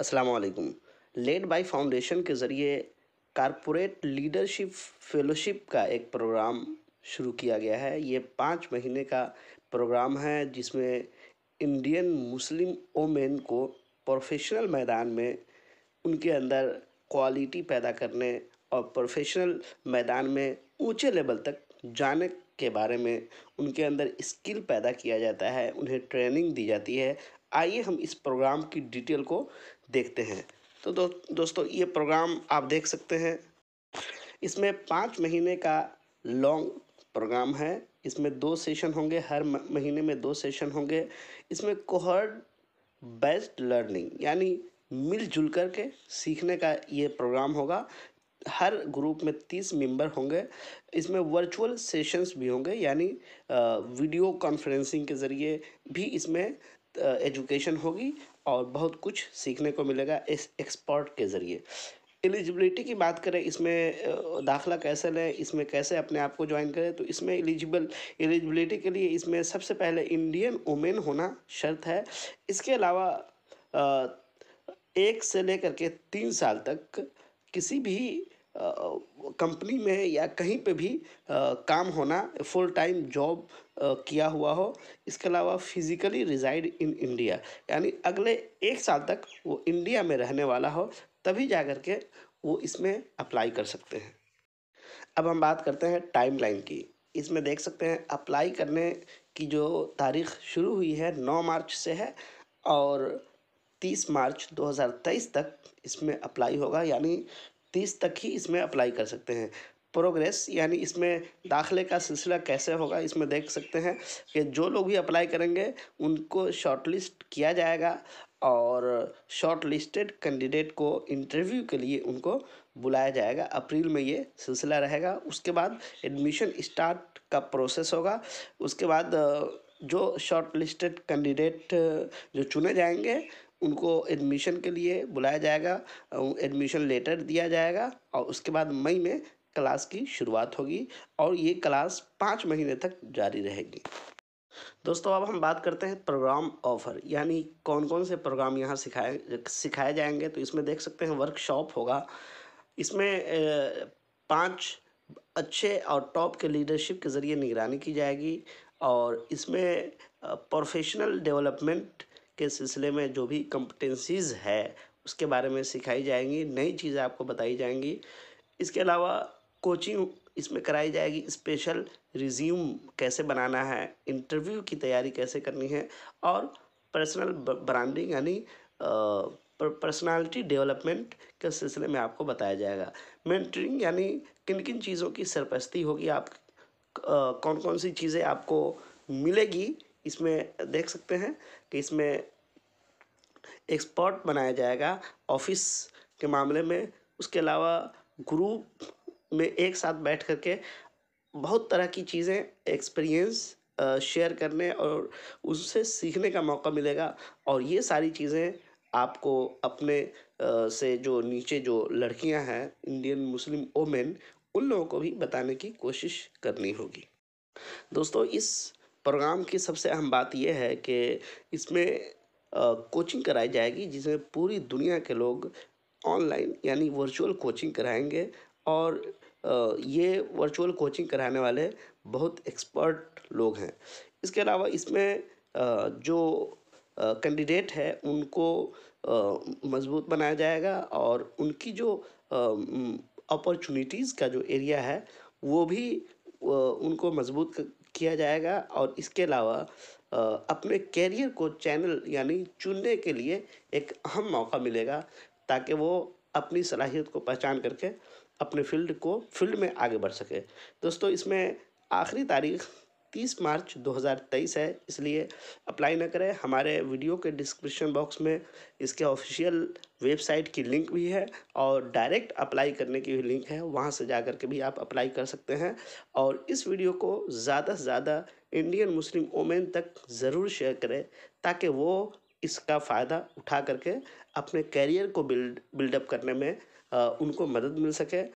अस्सलाम led by foundation के ज़रिए कारपोरेट लीडरशिप फेलोशिप का एक प्रोग्राम शुरू किया गया है ये पाँच महीने का प्रोग्राम है जिसमें इंडियन मुस्लिम ओमेन को प्रोफेशनल मैदान में उनके अंदर क्वालिटी पैदा करने और प्रोफेशनल मैदान में ऊंचे लेवल तक जाने के बारे में उनके अंदर स्किल पैदा किया जाता है उन्हें ट्रेनिंग दी जाती है आइए हम इस प्रोग्राम की डिटेल को देखते हैं तो दो, दोस्तों ये प्रोग्राम आप देख सकते हैं इसमें पाँच महीने का लॉन्ग प्रोग्राम है इसमें दो सेशन होंगे हर महीने में दो सेशन होंगे इसमें कोहर्ड बेस्ट लर्निंग यानी मिलजुल कर के सीखने का ये प्रोग्राम होगा हर ग्रुप में तीस मेंबर होंगे इसमें वर्चुअल सेशंस भी होंगे यानी वीडियो कॉन्फ्रेंसिंग के ज़रिए भी इसमें एजुकेशन होगी और बहुत कुछ सीखने को मिलेगा इस एक्सपर्ट के ज़रिए एलिजिबिलिटी की बात करें इसमें दाखला कैसे लें इसमें कैसे अपने आप को ज्वाइन करें तो इसमें एलिजिबल एलिजिबिलिटी के लिए इसमें सबसे पहले इंडियन वुमेन होना शर्त है इसके अलावा एक से लेकर के तीन साल तक किसी भी कंपनी में या कहीं पे भी आ, काम होना फुल टाइम जॉब किया हुआ हो इसके अलावा फिज़िकली रिजाइड इन इंडिया यानी अगले एक साल तक वो इंडिया में रहने वाला हो तभी जा कर के वो इसमें अप्लाई कर सकते हैं अब हम बात करते हैं टाइमलाइन की इसमें देख सकते हैं अप्लाई करने की जो तारीख शुरू हुई है नौ मार्च से है और तीस मार्च 2023 तक इसमें अप्लाई होगा यानी तीस तक ही इसमें अप्लाई कर सकते हैं प्रोग्रेस यानी इसमें दाखिले का सिलसिला कैसे होगा इसमें देख सकते हैं कि जो लोग भी अप्लाई करेंगे उनको शॉर्टलिस्ट किया जाएगा और शॉर्ट लिस्टेड कैंडिडेट को इंटरव्यू के लिए उनको बुलाया जाएगा अप्रैल में ये सिलसिला रहेगा उसके बाद एडमिशन स्टार्ट का प्रोसेस होगा उसके बाद जो शॉर्ट कैंडिडेट जो चुने जाएंगे उनको एडमिशन के लिए बुलाया जाएगा एडमिशन लेटर दिया जाएगा और उसके बाद मई में क्लास की शुरुआत होगी और ये क्लास पाँच महीने तक जारी रहेगी दोस्तों अब हम बात करते हैं प्रोग्राम ऑफर यानी कौन कौन से प्रोग्राम यहाँ सिखाए सिखाए जाएंगे तो इसमें देख सकते हैं वर्कशॉप होगा इसमें पांच अच्छे और टॉप के लीडरशिप के ज़रिए निगरानी की जाएगी और इसमें प्रोफेशनल डेवलपमेंट के सिलसिले में जो भी कम्पटेंसीज़ है उसके बारे में सिखाई जाएंगी नई चीज़ें आपको बताई जाएंगी इसके अलावा कोचिंग इसमें कराई जाएगी स्पेशल रिज्यूम कैसे बनाना है इंटरव्यू की तैयारी कैसे करनी है और पर्सनल ब्रांडिंग यानी पर्सनालिटी डेवलपमेंट के सिलसिले में आपको बताया जाएगा मेंटरिंग यानी किन किन चीज़ों की सरपस्ती होगी आप आ, कौन कौन सी चीज़ें आपको मिलेगी इसमें देख सकते हैं कि इसमें एक्सपर्ट बनाया जाएगा ऑफिस के मामले में उसके अलावा ग्रुप में एक साथ बैठ कर के बहुत तरह की चीज़ें एक्सपीरियंस शेयर करने और उससे सीखने का मौका मिलेगा और ये सारी चीज़ें आपको अपने से जो नीचे जो लड़कियां हैं इंडियन मुस्लिम ओमेन उन लोगों को भी बताने की कोशिश करनी होगी दोस्तों इस प्रोग्राम की सबसे अहम बात यह है कि इसमें कोचिंग कराई जाएगी जिसमें पूरी दुनिया के लोग ऑनलाइन यानी वर्चुअल कोचिंग कराएंगे और ये वर्चुअल कोचिंग कराने वाले बहुत एक्सपर्ट लोग हैं इसके अलावा इसमें जो कैंडिडेट है उनको मजबूत बनाया जाएगा और उनकी जो अपॉर्चुनिटीज़ का जो एरिया है वो भी उनको मजबूत किया जाएगा और इसके अलावा अपने कैरियर को चैनल यानी चुनने के लिए एक अहम मौका मिलेगा ताकि वो अपनी सलाहियत को पहचान करके अपने फील्ड को फील्ड में आगे बढ़ सके दोस्तों इसमें आखिरी तारीख तीस मार्च 2023 है इसलिए अप्लाई ना करें हमारे वीडियो के डिस्क्रिप्शन बॉक्स में इसके ऑफिशियल वेबसाइट की लिंक भी है और डायरेक्ट अप्लाई करने की भी लिंक है वहाँ से जा कर के भी आप अप्लाई कर सकते हैं और इस वीडियो को ज़्यादा से ज़्यादा इंडियन मुस्लिम वोमेन तक ज़रूर शेयर करें ताकि वो इसका फ़ायदा उठा करके अपने कैरियर को बिल्ड बिल्डअप करने में आ, उनको मदद मिल सके